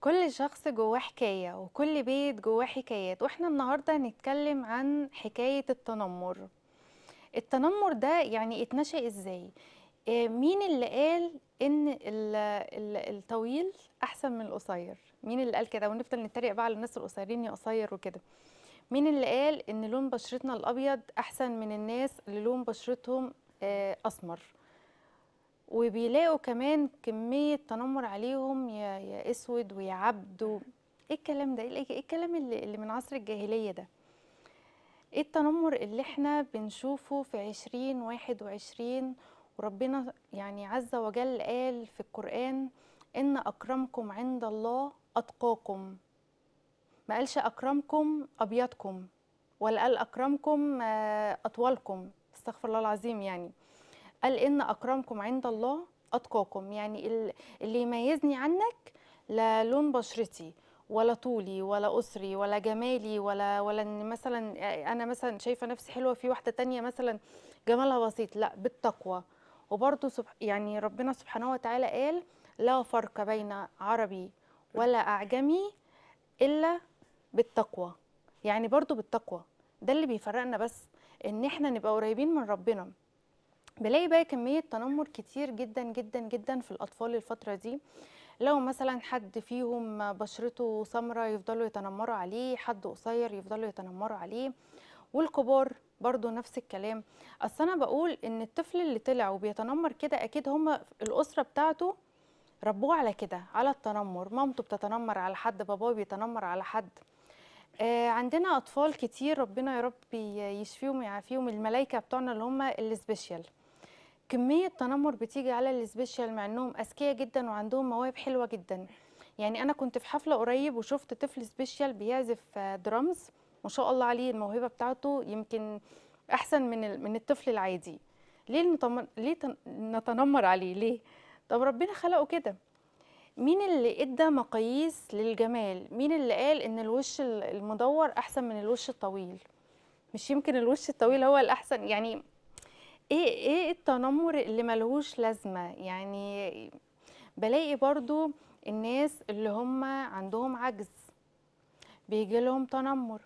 كل شخص جواه حكاية وكل بيت جواه حكايات واحنا النهاردة هنتكلم عن حكاية التنمر التنمر ده يعني اتنشأ ازاي؟ آه، مين اللي قال ان الطويل احسن من القصير؟ مين اللي قال كده؟ ونفضل نتريق بقى على الناس القصيرين يا قصير وكده مين اللي قال ان لون بشرتنا الابيض احسن من الناس اللي لون بشرتهم آه، اسمر؟ وبيلاقوا كمان كمية تنمر عليهم يا يا اسود ويا عبد و... ايه الكلام ده؟ إيه،, ايه الكلام اللي, اللي من عصر الجاهلية ده؟ ايه التنمر اللي احنا بنشوفه في عشرين واحد وعشرين وربنا يعني عز وجل قال في القرآن إن أكرمكم عند الله أتقاكم ما قالش أكرمكم أبيضكم ولا قال أكرمكم آه، أطولكم استغفر الله العظيم يعني قال إن أكرمكم عند الله أتقاكم يعني اللي يميزني عنك لا لون بشرتي ولا طولي ولا قصري ولا جمالي ولا ولا ان مثلا انا مثلا شايفه نفسي حلوه في واحده تانية مثلا جمالها بسيط لا بالتقوى سبح يعني ربنا سبحانه وتعالى قال لا فرق بين عربي ولا اعجمي الا بالتقوى يعني برضو بالتقوى ده اللي بيفرقنا بس ان احنا نبقى قريبين من ربنا بلاقي بقى كمية تنمر كتير جدا جدا جدا في الأطفال الفترة دي لو مثلا حد فيهم بشرته سمرة يفضلوا يتنمروا عليه حد قصير يفضلوا يتنمروا عليه والكبار برضو نفس الكلام اصل انا بقول ان الطفل اللي طلع وبيتنمر كده اكيد هما الاسره بتاعته ربوه على كده على التنمر مامته بتتنمر على حد باباه بيتنمر على حد آه عندنا اطفال كتير ربنا يا رب يشفيهم ويعافيهم الملائكه بتوعنا اللي هم السبيشال كميه تنمر بتيجي على السبيشال مع انهم اذكياء جدا وعندهم مواهب حلوه جدا يعني انا كنت في حفله قريب وشفت طفل سبيشال بيعزف درامز آه، ما شاء الله عليه الموهبه بتاعته يمكن احسن من من الطفل العادي ليه نطمن... ليه نتنمر عليه ليه طب ربنا خلقه كده مين اللي ادى مقاييس للجمال مين اللي قال ان الوش المدور احسن من الوش الطويل مش يمكن الوش الطويل هو الاحسن يعني ايه ايه التنمر اللي ملهوش لازمه يعني بلاقي برضو الناس اللي هم عندهم عجز بيجي لهم تنمر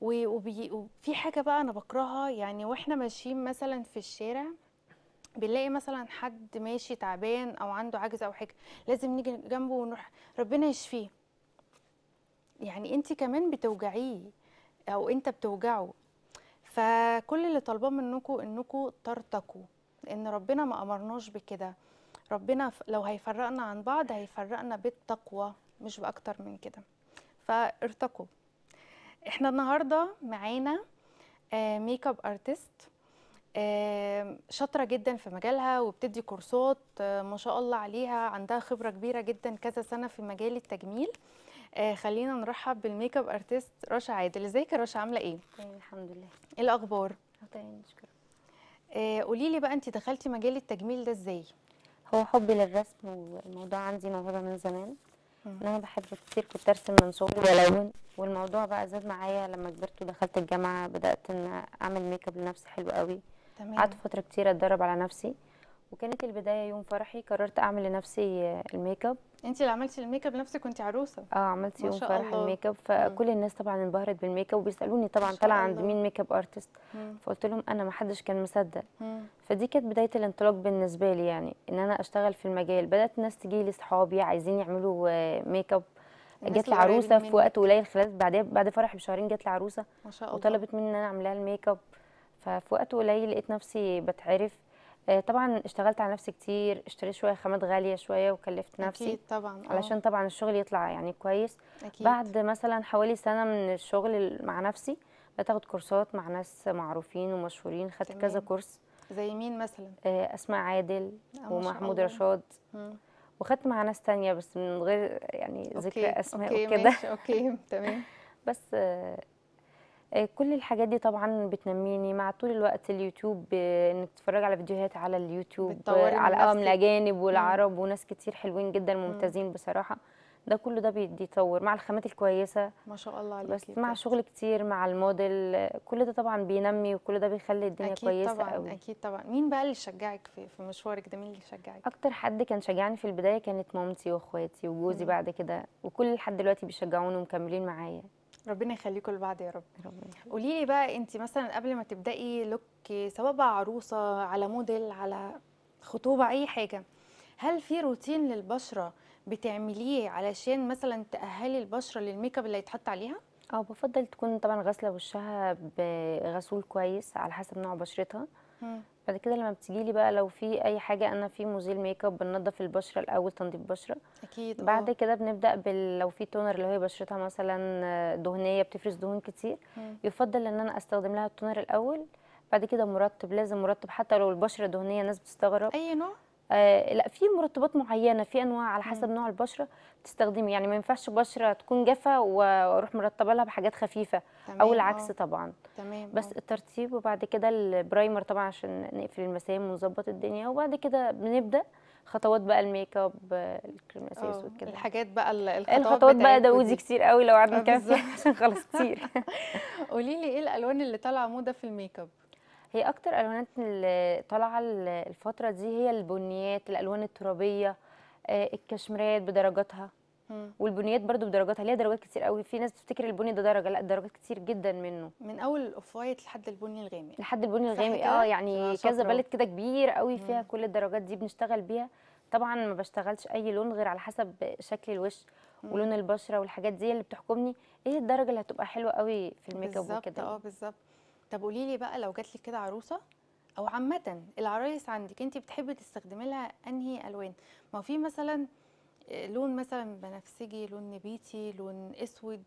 وبي... وفي حاجه بقى انا بكرهها يعني واحنا ماشيين مثلا في الشارع بنلاقي مثلا حد ماشي تعبان او عنده عجز او حاجه لازم نيجي جنبه ونروح ربنا يشفيه يعني انت كمان بتوجعيه او انت بتوجعه فكل اللي طالباه منكم انكم ترتقوا لان ربنا ما امرناش بكده ربنا لو هيفرقنا عن بعض هيفرقنا بالتقوى مش باكتر من كده فارتقوا احنا النهارده معانا ميك اب ارتست شاطره جدا في مجالها وبتدي كورسات آه، ما شاء الله عليها عندها خبره كبيره جدا كذا سنه في مجال التجميل آه خلينا نرحب بالميك اب ارتست رشا عادل ازيك يا رشا عامله ايه تمام الحمد لله ايه الاخبار تمام شكرا آه قولي لي بقى انت دخلتي مجال التجميل ده ازاي هو حبي للرسم والموضوع عندي موهبه من زمان ان انا بحب كتير كنت ارسم من صغري والون والموضوع بقى زاد معايا لما كبرت ودخلت الجامعه بدات ان اعمل ميك اب لنفسي حلو قوي قعدت فتره كتير اتدرب على نفسي وكانت البدايه يوم فرحي قررت اعمل لنفسي الميك اب انت اللي عملتي الميك اب نفسك كنت عروسه اه عملت يوم فرح الميك اب فكل الناس طبعا انبهرت بالميك اب وبيسالوني طبعا طالعه عند مين ميك اب ارتست فقلت لهم انا ما حدش كان مصدق فدي كانت بدايه الانطلاق بالنسبه لي يعني ان انا اشتغل في المجال بدات الناس تجي لي صحابي عايزين يعملوا ميك اب جت العروسه في وقت قليل خلال بعدها بعد فرح بشهرين جت لي عروسه ما شاء الله وطلبت مني ان انا اعمل لها الميك اب ففي وقت قليل لقيت نفسي بتعرف آه، طبعا اشتغلت على نفسي كتير اشتريت شويه خامات غاليه شويه وكلفت نفسي اكيد طبعا أوه. علشان طبعا الشغل يطلع يعني كويس أكيد. بعد مثلا حوالي سنه من الشغل مع نفسي بدات اخد كورسات مع ناس معروفين ومشهورين خدت كذا كورس زي مين مثلا آه، اسماء عادل آه، ومحمود رشاد وخدت مع ناس تانية بس من غير يعني ذكر اسماء وكده اوكي اوكي تمام بس آه، كل الحاجات دي طبعا بتنميني مع طول الوقت اليوتيوب آه، انك تتفرج على فيديوهات على اليوتيوب آه، على قوام الاجانب والعرب وناس كتير حلوين جدا ممتازين بصراحه ده كله ده بيتطور مع الخامات الكويسه ما شاء الله عليك بس مع شغل كتير مع الموديل كل ده طبعا بينمي وكل ده بيخلي الدنيا أكيد كويسه طبعا قوي اكيد طبعا مين بقى اللي شجعك في, في مشوارك ده مين اللي شجعك اكتر حد كان شجعني في البدايه كانت مامتي واخواتي وجوزي بعد كده وكل لحد دلوقتي بيشجعوني ومكملين معايا ربنا يخليكم لبعض يا رب قولي لي بقى انت مثلا قبل ما تبداي لوك سواء بقى عروسه على موديل على خطوبه اي حاجه هل في روتين للبشره بتعمليه علشان مثلا تاهلي البشره للميك اب اللي هيتحط عليها اه بفضل تكون طبعا غاسله وشها بغسول كويس على حسب نوع بشرتها بعد كده لما بتجيلي بقى لو في اي حاجه انا في مزيل ميك اب بننضف البشره الاول تنظيف بشره اكيد بعد آه. كده بنبدا بال... لو في تونر اللي هي بشرتها مثلا دهنيه بتفرز دهون كتير مم. يفضل ان انا استخدم لها التونر الاول بعد كده مرطب لازم مرطب حتى لو البشره دهنيه ناس بتستغرب اي نوع آه، لا في مرطبات معينه في انواع على حسب نوع البشره بتستخدمي يعني ما ينفعش بشره تكون جافه واروح مرطبه لها بحاجات خفيفه او العكس أوه. طبعا تمام بس آه. الترطيب وبعد كده البرايمر طبعا عشان نقفل المسام ونظبط الدنيا وبعد كده بنبدا خطوات بقى الميك اب الكريم الاساس آه، وكده الحاجات بقى الخطوات, الخطوات بقى دوزي كتير قوي لو قعدنا نتكلم عشان خلاص كتير قولي لي ايه الالوان اللي طالعه موضه في الميك اب هي اكتر الوانات اللي طالعه الفتره دي هي البنيات الالوان الترابيه آه، الكشميرات بدرجاتها والبنيات برضو بدرجاتها ليها درجات كتير قوي في ناس بتفتكر البني ده درجه لا درجات كتير جدا منه من اول الاوف وايت لحد البني الغامق لحد البني الغامق اه يعني كذا بلد كده كبير قوي فيها مم. كل الدرجات دي بنشتغل بيها طبعا ما بشتغلش اي لون غير على حسب شكل الوش ولون البشره والحاجات دي اللي بتحكمني ايه الدرجه اللي هتبقى حلوه قوي في الميك اب وكده بالظبط اه بالظبط طب قولي لي بقى لو جات لك كده عروسه او عامه العرايس عندك انت بتحبي تستخدمي لها انهي الوان ما في مثلا آه، لون مثلا بنفسجي لون نبيتي لون اسود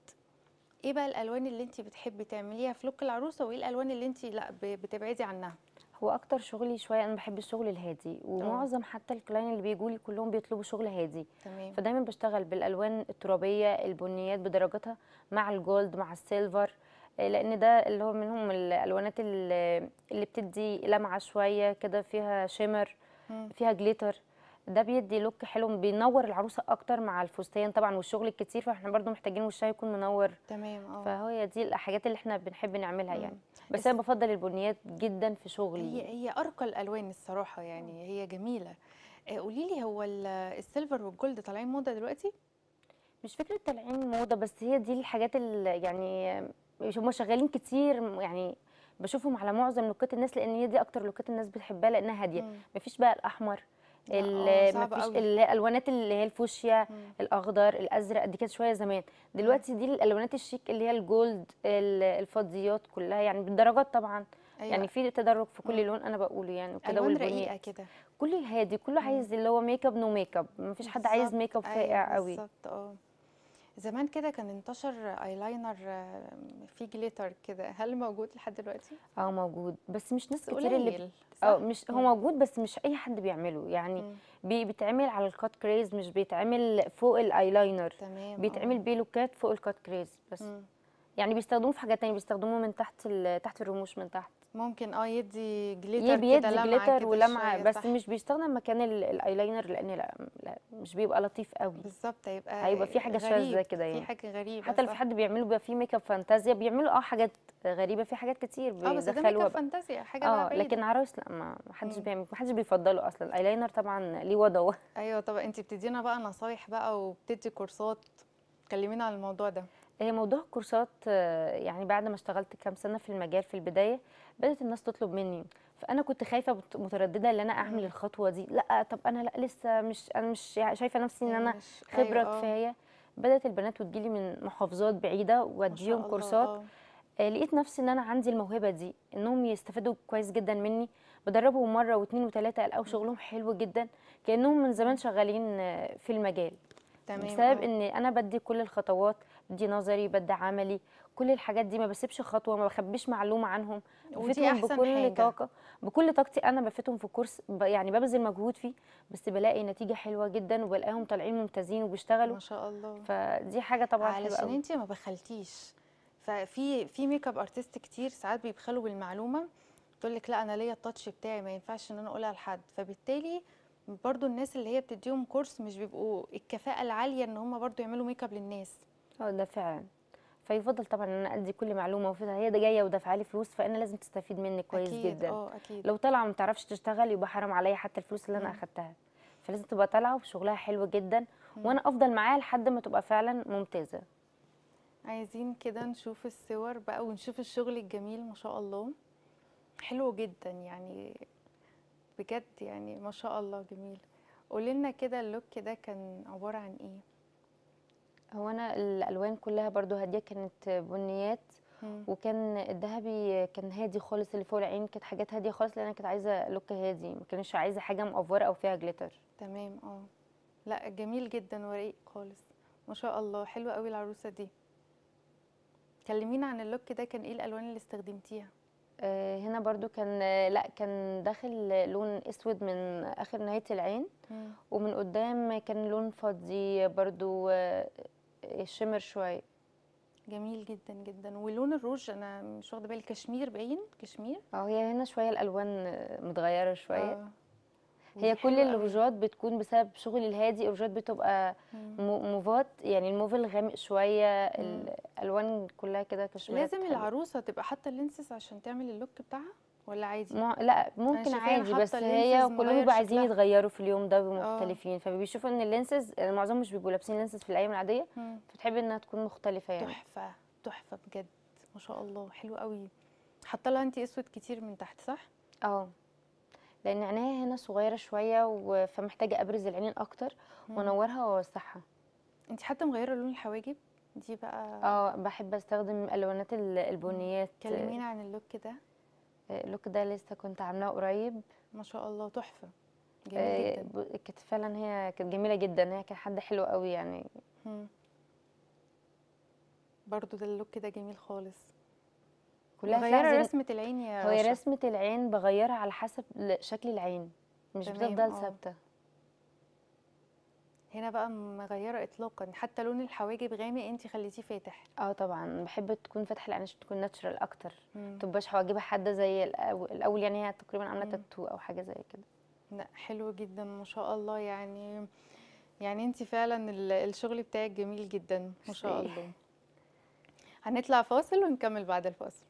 ايه بقى الالوان اللي انت بتحبي تعمليها في لوك العروسه وايه الالوان اللي انت لا بتبعدي عنها هو اكتر شغلي شويه انا بحب الشغل الهادي ومعظم آه. حتى الكلاين اللي بيجوا لي كلهم بيطلبوا شغل هادي تمام. فدايما بشتغل بالالوان الترابيه البنيات بدرجتها مع الجولد مع السيلفر آه، لان ده اللي هو منهم الالوانات اللي, بتدي لمعه شويه كده فيها شيمر فيها جليتر ده بيدي لوك حلو بينور العروسه اكتر مع الفستان طبعا والشغل الكتير فاحنا برضو محتاجين وشها يكون منور تمام اه فهي دي الحاجات اللي احنا بنحب نعملها مم. يعني بس, بس انا بفضل البنيات جدا في شغلي هي هي ارقى الالوان الصراحه يعني مم. هي جميله آه، قولي لي هو السيلفر والجولد طالعين موضه دلوقتي مش فكره طالعين موضه بس هي دي الحاجات اللي يعني هم شغالين كتير يعني بشوفهم على معظم لوكات الناس لان هي دي اكتر لوكات الناس بتحبها لانها هاديه مفيش بقى الاحمر آه، مفيش الالوانات اللي هي الفوشيا الاخضر الازرق دي كانت شويه زمان دلوقتي دي الالوانات الشيك اللي هي الجولد الفضيات كلها يعني بالدرجات طبعا أيوة. يعني في تدرج في كل مم. لون انا بقوله يعني كده الوان كده كل هادي كله عايز اللي هو ميك اب نو ميك اب مفيش حد عايز ميك اب أيوة، فاقع قوي بالظبط اه زمان كده كان انتشر اي لاينر فيه جليتر كده هل موجود لحد دلوقتي اه موجود بس مش ناس كتير اللي اه مش هو موجود بس مش اي حد بيعمله يعني بي بيتعمل على الكات كريز مش بيتعمل فوق لاينر تمام بيتعمل اه. بيه لوكات فوق الكات كريز بس مم. يعني بيستخدموه في حاجات تانية بيستخدموه من تحت تحت الرموش من تحت ممكن اه يدي جليتر بيدي جليتر ولمعه بس صح. مش بيستخدم مكان الايلاينر لان لا, لا مش بيبقى لطيف قوي بالظبط هيبقى هيبقى في حاجه شاذه كده يعني في حاجه غريبه حتى لو في حد بيعمله بقى في ميك اب فانتازيا بيعملوا اه حاجات غريبه في حاجات كتير بيدخلوا اه بس فانتازيا حاجه اه لكن عرايس لا ما حدش بيعمل ما حدش بيفضله اصلا الايلاينر طبعا ليه وضعه ايوه طب انت بتدينا بقى نصايح بقى وبتدي كورسات كلمينا عن الموضوع ده هي آه، موضوع الكورسات آه، يعني بعد ما اشتغلت كام سنه في المجال في البدايه بدات الناس تطلب مني فانا كنت خايفه متردده ان انا اعمل الخطوه دي لا طب انا لا لسه مش انا مش شايفه نفسي ان انا أيوة، خبره أيوة. كفايه بدات البنات وتجيلي من محافظات بعيده واديهم كورسات آه. آه. لقيت نفسي ان انا عندي الموهبه دي انهم يستفادوا كويس جدا مني بدربهم مره واثنين وثلاثه لقوا شغلهم حلو جدا كانهم من زمان شغالين في المجال تمام بسبب ان انا بدي كل الخطوات بدي نظري بدي عملي كل الحاجات دي ما بسيبش خطوه ما بخبيش معلومه عنهم بفتهم بكل حاجة. طاقه بكل طاقتي انا بفتهم في كورس يعني ببذل مجهود فيه بس بلاقي نتيجه حلوه جدا وبلاقيهم طالعين ممتازين وبيشتغلوا ما شاء الله فدي حاجه طبعا علشان انت ما بخلتيش ففي في ميك اب ارتست كتير ساعات بيبخلوا بالمعلومه تقول لك لا انا ليا التاتش بتاعي ما ينفعش ان انا اقولها لحد فبالتالي برضو الناس اللي هي بتديهم كورس مش بيبقوا الكفاءه العاليه ان هم برضو يعملوا ميك اب للناس اه ده فعلا فيفضل طبعا ان انا ادي كل معلومه وفيها هي ده جايه ودافعه لي فلوس فانا لازم تستفيد مني كويس أكيد جدا آه، اكيد لو طالعه ما بتعرفش تشتغل يبقى حرام عليا حتى الفلوس اللي انا اخدتها فلازم تبقى طالعه وشغلها حلو جدا وانا افضل معاها لحد ما تبقى فعلا ممتازه عايزين كده نشوف الصور بقى ونشوف الشغل الجميل ما شاء الله حلو جدا يعني بجد يعني ما شاء الله جميل قولي لنا كده اللوك ده كان عباره عن ايه هو انا الالوان كلها برضو هاديه كانت بنيات وكان الذهبي كان هادي خالص اللي فوق العين كانت حاجات هاديه خالص لان انا كنت عايزه لوك هادي ما كانش عايزه حاجه مقفره او فيها جليتر تمام اه لا جميل جدا ورقيق خالص ما شاء الله حلوه قوي العروسه دي كلمينا عن اللوك ده كان ايه الالوان اللي استخدمتيها آه هنا برضو كان لا كان داخل لون اسود من اخر نهايه العين مم. ومن قدام كان لون فضي برضو آه، يشمر شوي جميل جدا جدا ولون الروج انا مش واخده بالي كشمير باين كشمير اه هي هنا شويه الالوان متغيره شويه آه. هي كل الروجات بتكون بسبب شغل الهادي الروجات بتبقى موفات يعني الموف الغامق شويه الالوان كلها كده كشمير لازم العروسه تبقى حاطه اللينسز عشان تعمل اللوك بتاعها ولا عادي؟ م... لا ممكن عادي بس هي كلهم بيبقوا عايزين يتغيروا في اليوم ده بيبقوا آه. مختلفين فبيشوفوا ان اللينسز يعني معظمهم مش بيبقوا لابسين لينسز في الايام العاديه فتحب انها تكون مختلفه يعني تحفه تحفه بجد ما شاء الله حلو قوي حاطه لها انت اسود كتير من تحت صح؟ اه لان عينيها هنا صغيره شويه و... فمحتاجه ابرز العينين اكتر وانورها واوسعها انت حتى مغيره لون الحواجب دي بقى اه بحب استخدم الوانات البنيات كلمينا عن اللوك ده اللوك ده لسه كنت عاملاه قريب ما شاء الله تحفه جميل آه، جدا كانت فعلا هي كانت جميله جدا هي كان حد حلو قوي يعني برضو ده اللوك ده جميل خالص كلها غير رسمه العين يا هو رسمه العين بغيرها على حسب شكل العين مش بتفضل اه. ثابته هنا بقى مغيره اطلاقا حتى لون الحواجب غامق انت خليتيه فاتح اه طبعا بحب تكون فاتحه لان تكون ناتشرال اكتر ما تبقاش حواجبها حاده زي الاول يعني هي تقريبا عامله تاتو او حاجه زي كده لا حلو جدا ما شاء الله يعني يعني انت فعلا الشغل بتاعك جميل جدا ما شاء الله هنطلع فاصل ونكمل بعد الفاصل